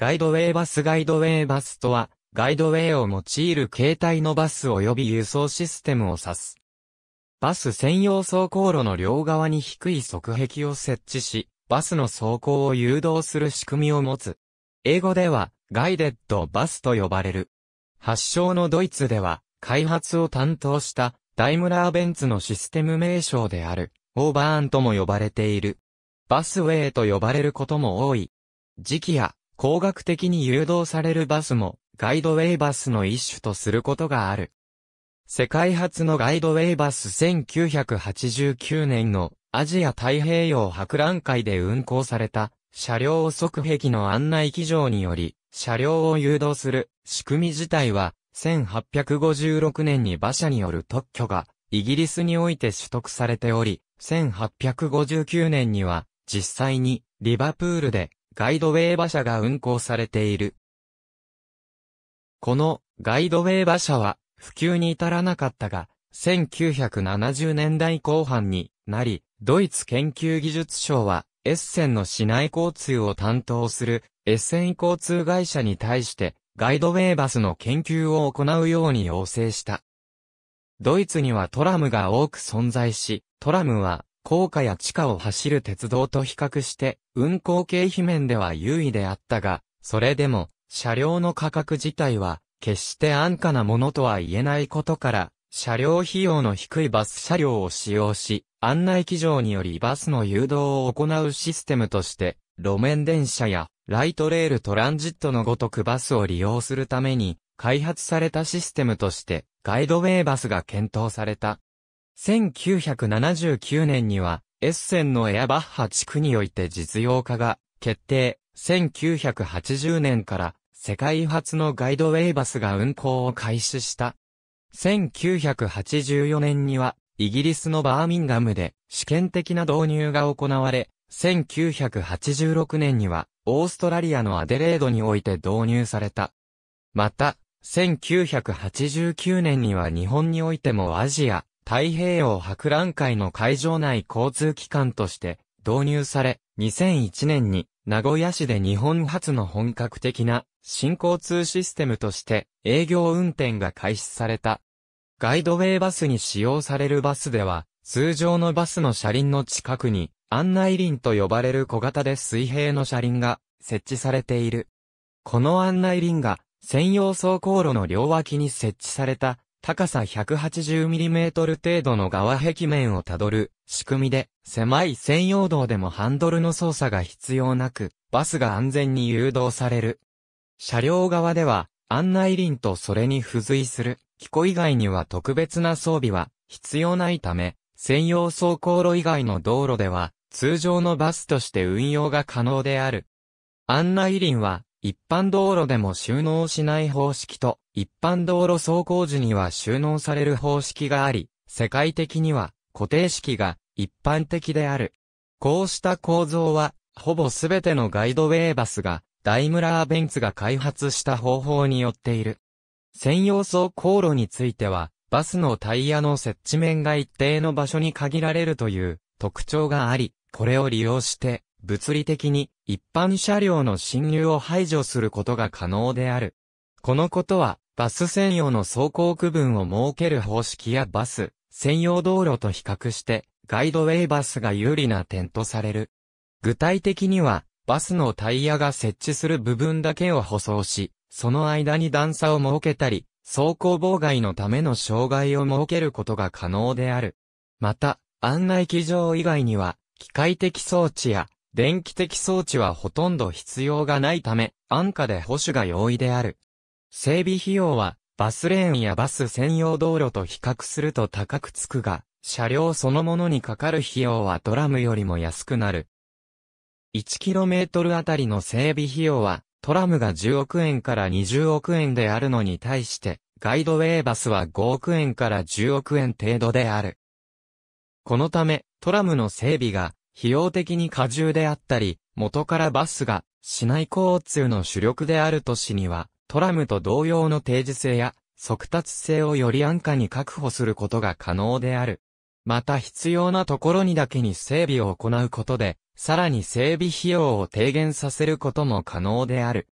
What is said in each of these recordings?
ガイドウェイバスガイドウェイバスとは、ガイドウェイを用いる携帯のバス及び輸送システムを指す。バス専用走行路の両側に低い側壁を設置し、バスの走行を誘導する仕組みを持つ。英語では、ガイデッドバスと呼ばれる。発祥のドイツでは、開発を担当したダイムラーベンツのシステム名称である、オーバーンとも呼ばれている。バスウェイと呼ばれることも多い。時期や工学的に誘導されるバスも、ガイドウェイバスの一種とすることがある。世界初のガイドウェイバス1989年のアジア太平洋博覧会で運行された車両を即壁の案内機場により車両を誘導する仕組み自体は1856年に馬車による特許がイギリスにおいて取得されており1859年には実際にリバプールでガイドウェイ馬車が運行されている。このガイドウェイ馬車は普及に至らなかったが、1970年代後半になり、ドイツ研究技術省はエッセンの市内交通を担当するエッセン交通会社に対してガイドウェイバスの研究を行うように要請した。ドイツにはトラムが多く存在し、トラムは高架や地下を走る鉄道と比較して、運行経費面では優位であったが、それでも、車両の価格自体は、決して安価なものとは言えないことから、車両費用の低いバス車両を使用し、案内機場によりバスの誘導を行うシステムとして、路面電車やライトレールトランジットのごとくバスを利用するために、開発されたシステムとして、ガイドウェイバスが検討された。1979年には、エッセンのエアバッハ地区において実用化が決定。1980年から世界初のガイドウェイバスが運行を開始した。1984年にはイギリスのバーミンガムで試験的な導入が行われ、1986年にはオーストラリアのアデレードにおいて導入された。また、1989年には日本においてもアジア、太平洋博覧会の会場内交通機関として導入され、2001年に名古屋市で日本初の本格的な新交通システムとして営業運転が開始された。ガイドウェイバスに使用されるバスでは、通常のバスの車輪の近くに案内輪と呼ばれる小型で水平の車輪が設置されている。この案内輪が専用走行路の両脇に設置された高さ 180mm 程度の側壁面をたどる仕組みで、狭い専用道でもハンドルの操作が必要なく、バスが安全に誘導される。車両側では、案内輪とそれに付随する、機構以外には特別な装備は必要ないため、専用走行路以外の道路では、通常のバスとして運用が可能である。案内輪は、一般道路でも収納しない方式と、一般道路走行時には収納される方式があり、世界的には固定式が一般的である。こうした構造は、ほぼすべてのガイドウェイバスが、ダイムラーベンツが開発した方法によっている。専用走行路については、バスのタイヤの設置面が一定の場所に限られるという特徴があり、これを利用して、物理的に一般車両の侵入を排除することが可能である。このことは、バス専用の走行区分を設ける方式やバス、専用道路と比較して、ガイドウェイバスが有利な点とされる。具体的には、バスのタイヤが設置する部分だけを舗装し、その間に段差を設けたり、走行妨害のための障害を設けることが可能である。また、案内機場以外には、機械的装置や電気的装置はほとんど必要がないため、安価で保守が容易である。整備費用は、バスレーンやバス専用道路と比較すると高くつくが、車両そのものにかかる費用はドラムよりも安くなる。1km あたりの整備費用は、トラムが10億円から20億円であるのに対して、ガイドウェイバスは5億円から10億円程度である。このため、トラムの整備が費用的に過重であったり、元からバスが市内交通の主力である都市には、トラムと同様の定時性や速達性をより安価に確保することが可能である。また必要なところにだけに整備を行うことで、さらに整備費用を低減させることも可能である。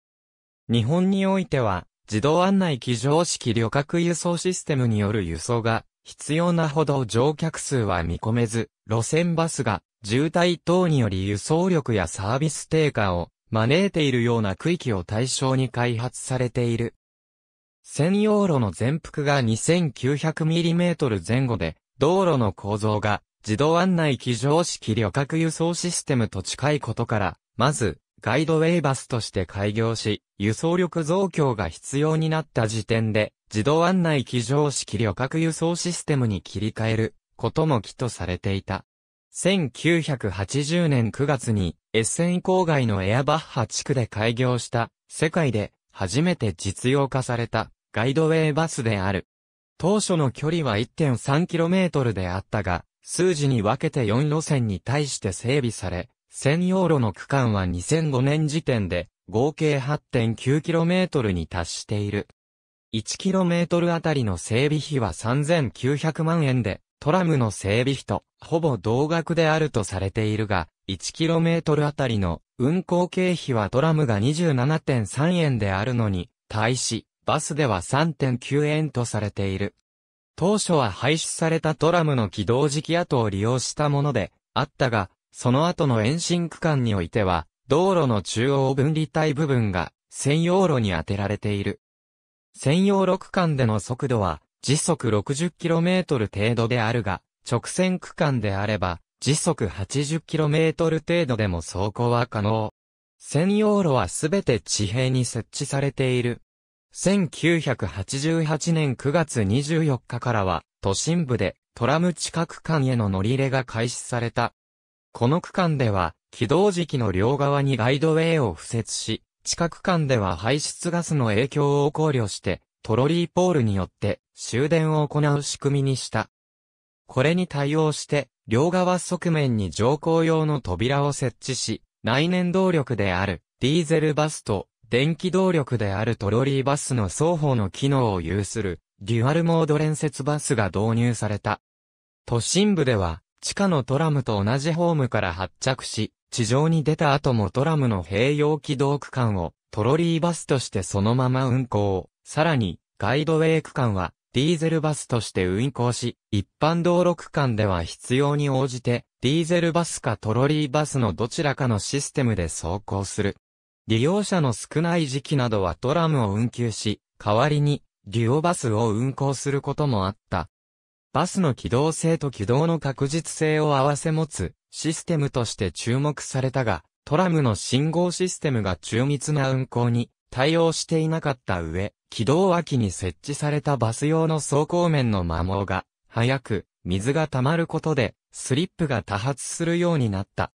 日本においては、自動案内機常識旅客輸送システムによる輸送が必要なほど乗客数は見込めず、路線バスが渋滞等により輸送力やサービス低下を招いているような区域を対象に開発されている。専用路の全幅が 2900mm 前後で、道路の構造が自動案内機常式旅客輸送システムと近いことから、まず、ガイドウェイバスとして開業し、輸送力増強が必要になった時点で、自動案内機上式旅客輸送システムに切り替えることも期とされていた。1980年9月に、エッセン郊外のエアバッハ地区で開業した、世界で初めて実用化されたガイドウェイバスである。当初の距離は 1.3km であったが、数字に分けて4路線に対して整備され、専用路の区間は2005年時点で合計 8.9km に達している。1km あたりの整備費は3900万円で、トラムの整備費とほぼ同額であるとされているが、1km あたりの運行経費はトラムが27.3円であるのに、対し、バスでは3.9円とされている。当初は廃止されたトラムの起動時期跡を利用したもので、あったが、その後の延伸区間においては、道路の中央分離帯部分が専用路に当てられている。専用路区間での速度は時速 60km 程度であるが、直線区間であれば時速 80km 程度でも走行は可能。専用路はすべて地平に設置されている。1988年9月24日からは都心部でトラム地下区間への乗り入れが開始された。この区間では、起動時期の両側にガイドウェイを付設し、地下区間では排出ガスの影響を考慮して、トロリーポールによって終電を行う仕組みにした。これに対応して、両側側面に乗降用の扉を設置し、内燃動力であるディーゼルバスと電気動力であるトロリーバスの双方の機能を有するデュアルモード連接バスが導入された。都心部では地下のトラムと同じホームから発着し、地上に出た後もトラムの併用軌道区間をトロリーバスとしてそのまま運行。さらに、ガイドウェイ区間はディーゼルバスとして運行し、一般道路区間では必要に応じて、ディーゼルバスかトロリーバスのどちらかのシステムで走行する。利用者の少ない時期などはトラムを運休し、代わりに、デュオバスを運行することもあった。バスの機動性と軌道の確実性を合わせ持つシステムとして注目されたが、トラムの信号システムが中密な運行に対応していなかった上、軌道脇に設置されたバス用の走行面の摩耗が、早く、水が溜まることで、スリップが多発するようになった。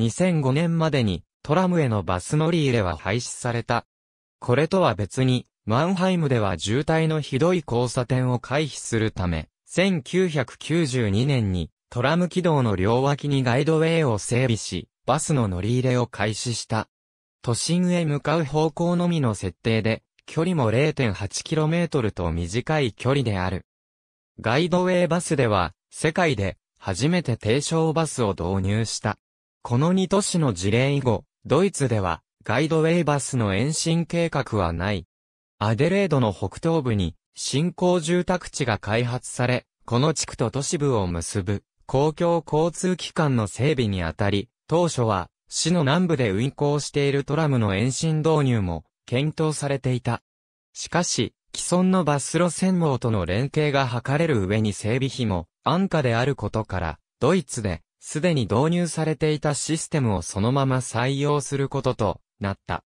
2005年までに、トラムへのバス乗り入れは廃止された。これとは別に、マンハイムでは渋滞のひどい交差点を回避するため、1992年にトラム軌道の両脇にガイドウェイを整備し、バスの乗り入れを開始した。都心へ向かう方向のみの設定で、距離も 0.8km と短い距離である。ガイドウェイバスでは、世界で初めて低床バスを導入した。この2都市の事例以後、ドイツではガイドウェイバスの延伸計画はない。アデレードの北東部に新興住宅地が開発され、この地区と都市部を結ぶ公共交通機関の整備にあたり、当初は市の南部で運行しているトラムの延伸導入も検討されていた。しかし、既存のバス路線網との連携が図れる上に整備費も安価であることから、ドイツで、すでに導入されていたシステムをそのまま採用することとなった。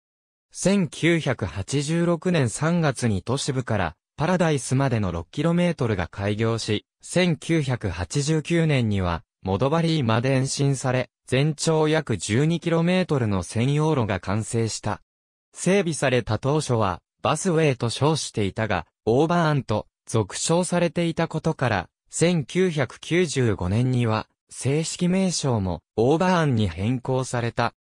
1986年3月に都市部からパラダイスまでの 6km が開業し、1989年には、モドバリーまで延伸され、全長約 12km の専用路が完成した。整備された当初は、バスウェイと称していたが、オーバーンと俗称されていたことから、1995年には、正式名称もオーバーンに変更された。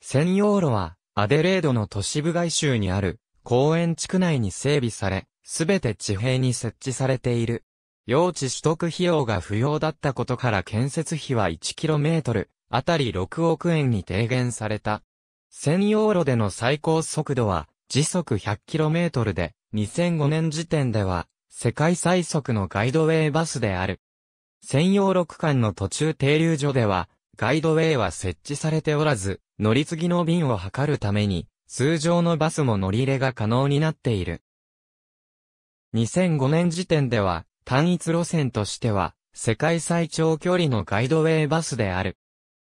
専用路は、アデレードの都市部外周にある公園地区内に整備され、すべて地平に設置されている。用地取得費用が不要だったことから建設費は 1km あたり6億円に低減された。専用路での最高速度は時速 100km で2005年時点では世界最速のガイドウェイバスである。専用路区間の途中停留所ではガイドウェイは設置されておらず乗り継ぎの便を図るために通常のバスも乗り入れが可能になっている。2005年時点では単一路線としては、世界最長距離のガイドウェイバスである。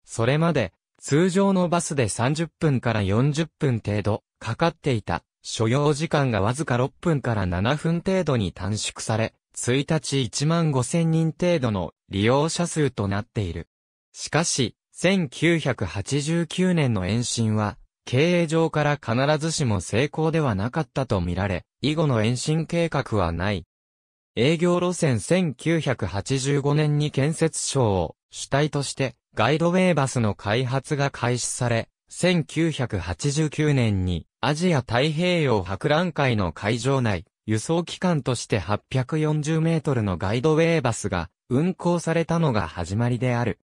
それまで、通常のバスで30分から40分程度、かかっていた、所要時間がわずか6分から7分程度に短縮され、1日1万5 0 0 0人程度の利用者数となっている。しかし、1989年の延伸は、経営上から必ずしも成功ではなかったとみられ、以後の延伸計画はない。営業路線1985年に建設省を主体としてガイドウェイバスの開発が開始され、1989年にアジア太平洋博覧会の会場内、輸送機関として840メートルのガイドウェイバスが運行されたのが始まりである。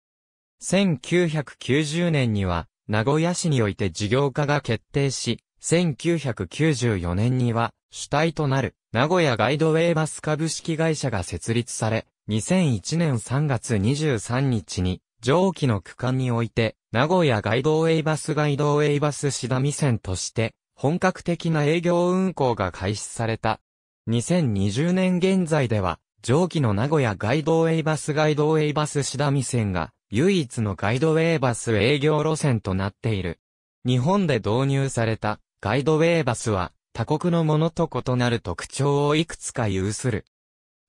1990年には名古屋市において事業化が決定し、1994年には主体となる名古屋ガイドウェイバス株式会社が設立され、2001年3月23日に、上記の区間において、名古屋ガイドウェイバスガイドウェイバスシダミ線として、本格的な営業運行が開始された。2020年現在では、上記の名古屋ガイドウェイバスガイドウェイバスシダミ線が、唯一のガイドウェイバス営業路線となっている。日本で導入されたガイドウェイバスは、他国のものと異なる特徴をいくつか有する。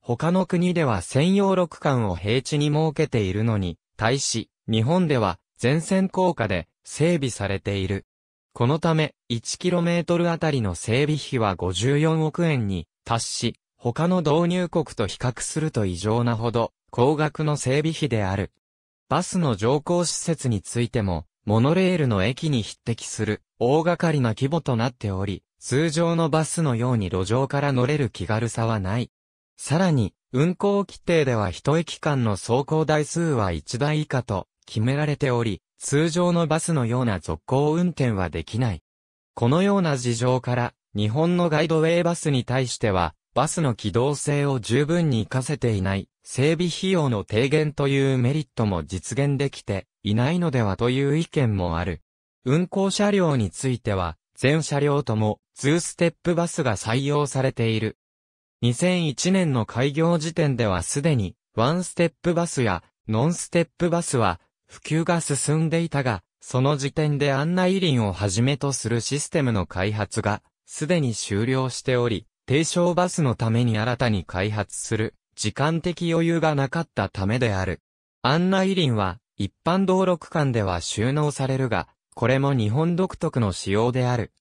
他の国では専用六間を平地に設けているのに、対し、日本では全線高架で整備されている。このため、1km あたりの整備費は54億円に達し、他の導入国と比較すると異常なほど、高額の整備費である。バスの乗降施設についても、モノレールの駅に匹敵する大掛かりな規模となっており、通常のバスのように路上から乗れる気軽さはない。さらに、運行規定では一駅間の走行台数は1台以下と決められており、通常のバスのような続行運転はできない。このような事情から、日本のガイドウェイバスに対しては、バスの機動性を十分に活かせていない、整備費用の低減というメリットも実現できていないのではという意見もある。運行車両については、全車両とも2ステップバスが採用されている。2001年の開業時点ではすでに1ステップバスやノンステップバスは普及が進んでいたが、その時点で案内輪をはじめとするシステムの開発がすでに終了しており、低小バスのために新たに開発する時間的余裕がなかったためである。案内輪は一般道路区間では収納されるが、これも日本独特の仕様である。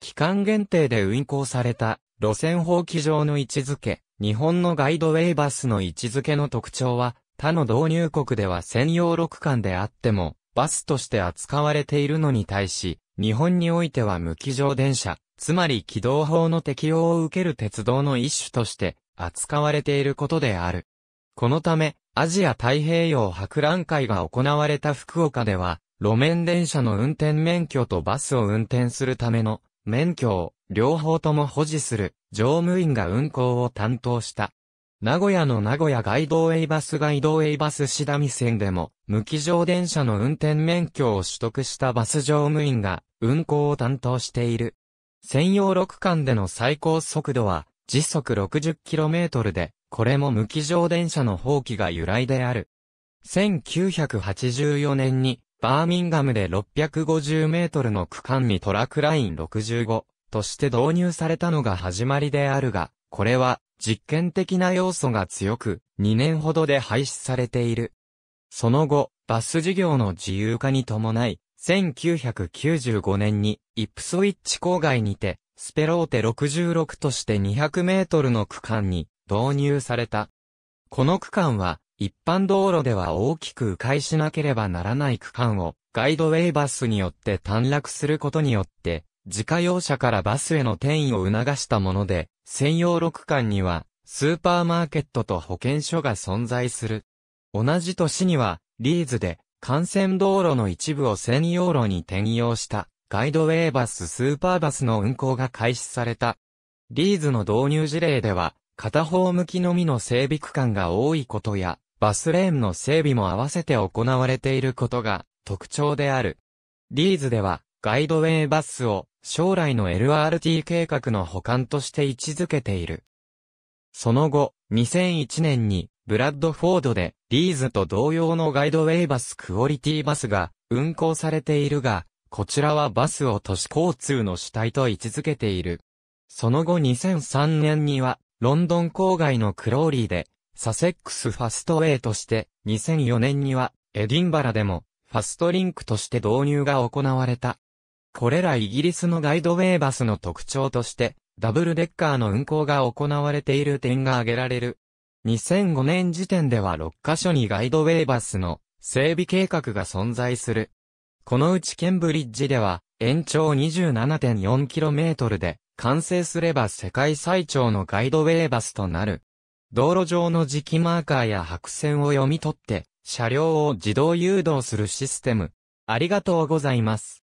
期間限定で運行された路線法規上の位置づけ、日本のガイドウェイバスの位置づけの特徴は、他の導入国では専用6間であっても、バスとして扱われているのに対し、日本においては無機乗電車、つまり軌道法の適用を受ける鉄道の一種として扱われていることである。このため、アジア太平洋博覧会が行われた福岡では、路面電車の運転免許とバスを運転するための免許を両方とも保持する乗務員が運行を担当した。名古屋の名古屋街道 A バス街道 A バスシダミ線でも、無機乗電車の運転免許を取得したバス乗務員が運行を担当している。専用6間での最高速度は時速 60km で、これも無機乗電車の放棄が由来である。1984年にバーミンガムで650メートルの区間にトラクライン65として導入されたのが始まりであるが、これは実験的な要素が強く、2年ほどで廃止されている。その後、バス事業の自由化に伴い、1995年に、イプソイッチ郊外にて、スペローテ66として200メートルの区間に導入された。この区間は、一般道路では大きく迂回しなければならない区間をガイドウェイバスによって短絡することによって、自家用車からバスへの転移を促したもので、専用路区間にはスーパーマーケットと保健所が存在する。同じ年にはリーズで幹線道路の一部を専用路に転用したガイドウェイバススーパーバスの運行が開始された。リーズの導入事例では、片方向きのみの整備区間が多いことや、バスレーンの整備も合わせて行われていることが特徴である。リーズでは、ガイドウェイバスを将来の LRT 計画の補完として位置づけている。その後、2001年にブラッドフォードでリーズと同様のガイドウェイバスクオリティバスが運行されているが、こちらはバスを都市交通の主体と位置づけている。その後2003年には、ロンドン郊外のクローリーで、サセックスファストウェイとして、2004年には、エディンバラでも、ファストリンクとして導入が行われた。これらイギリスのガイドウェイバスの特徴として、ダブルデッカーの運行が行われている点が挙げられる。2005年時点では6カ所にガイドウェイバスの整備計画が存在する。このうちケンブリッジでは、延長 27.4km で、完成すれば世界最長のガイドウェイバスとなる。道路上の磁気マーカーや白線を読み取って、車両を自動誘導するシステム。ありがとうございます。